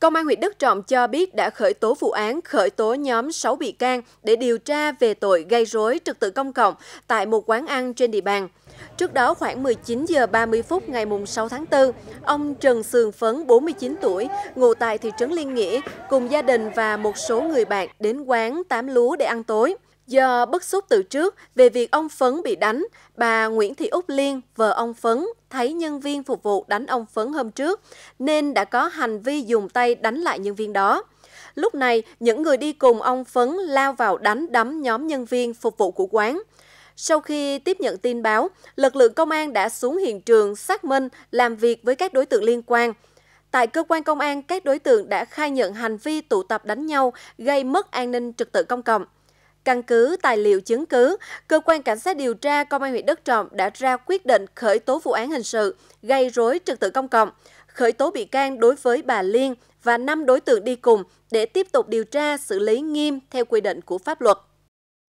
Công an huyện Đức Trọng cho biết đã khởi tố vụ án, khởi tố nhóm 6 bị can để điều tra về tội gây rối trật tự công cộng tại một quán ăn trên địa bàn. Trước đó khoảng 19 giờ 30 phút ngày 6 tháng 4, ông Trần Sường Phấn 49 tuổi, ngụ tại thị trấn Liên Nghĩa, cùng gia đình và một số người bạn đến quán Tám Lúa để ăn tối. Do bức xúc từ trước về việc ông Phấn bị đánh, bà Nguyễn Thị Úc Liên, vợ ông Phấn, thấy nhân viên phục vụ đánh ông Phấn hôm trước, nên đã có hành vi dùng tay đánh lại nhân viên đó. Lúc này, những người đi cùng ông Phấn lao vào đánh đấm nhóm nhân viên phục vụ của quán. Sau khi tiếp nhận tin báo, lực lượng công an đã xuống hiện trường xác minh làm việc với các đối tượng liên quan. Tại cơ quan công an, các đối tượng đã khai nhận hành vi tụ tập đánh nhau gây mất an ninh trật tự công cộng. Căn cứ tài liệu chứng cứ, cơ quan cảnh sát điều tra công an huyện Đức Trọng đã ra quyết định khởi tố vụ án hình sự gây rối trật tự công cộng, khởi tố bị can đối với bà Liên và 5 đối tượng đi cùng để tiếp tục điều tra xử lý nghiêm theo quy định của pháp luật.